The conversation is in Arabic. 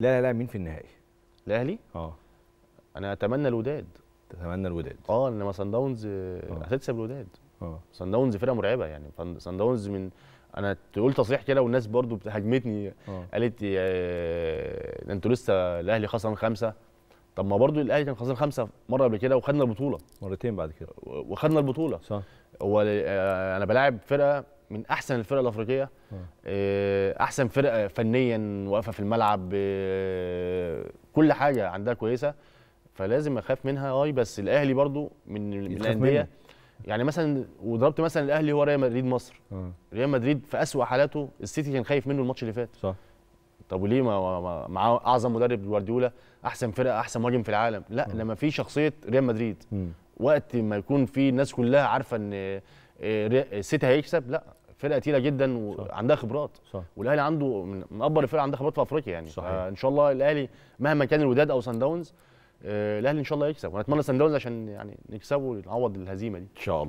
لا لا لا مين في النهائي؟ الاهلي؟ اه انا اتمنى الوداد تتمنى الوداد اه انما سان داونز هتكسب الوداد اه, آه. سان داونز آه. فرقه مرعبه يعني سان داونز من انا قلت تصريح كده والناس برضو هاجمتني آه. قالت آه انتوا لسه الاهلي خسران خمسه طب ما برضو الاهلي كان خسران خمسه مره قبل كده وخدنا البطوله مرتين بعد كده وخدنا البطوله صح هو انا بلاعب فرقه من احسن الفرق الافريقيه آه. آه، احسن فرقه فنيا واقفه في الملعب آه، كل حاجه عندها كويسه فلازم اخاف منها اي بس الاهلي برضو من الانديه يعني مثلا وضربت مثلا الاهلي هو ريال مدريد مصر ريال مدريد في اسوأ حالاته السيتي كان خايف منه الماتش اللي فات صح طب وليه معاه اعظم مدرب جوارديولا احسن فرقه احسن مهاجم في العالم لا لما في شخصيه ريال مدريد وقت ما يكون في الناس كلها عارفه ان آه، آه، السيتي هيكسب لا فرقه تقيله جدا وعندها خبرات والاهلي عنده من اكبر الفرق عندها خبرات في افريقيا يعني ان شاء الله الاهلي مهما كان الوداد او سان داونز آه، الاهلي ان شاء الله يكسب ونتمنى سان داونز عشان يعني نكسبه نعوض الهزيمه دي ان شاء الله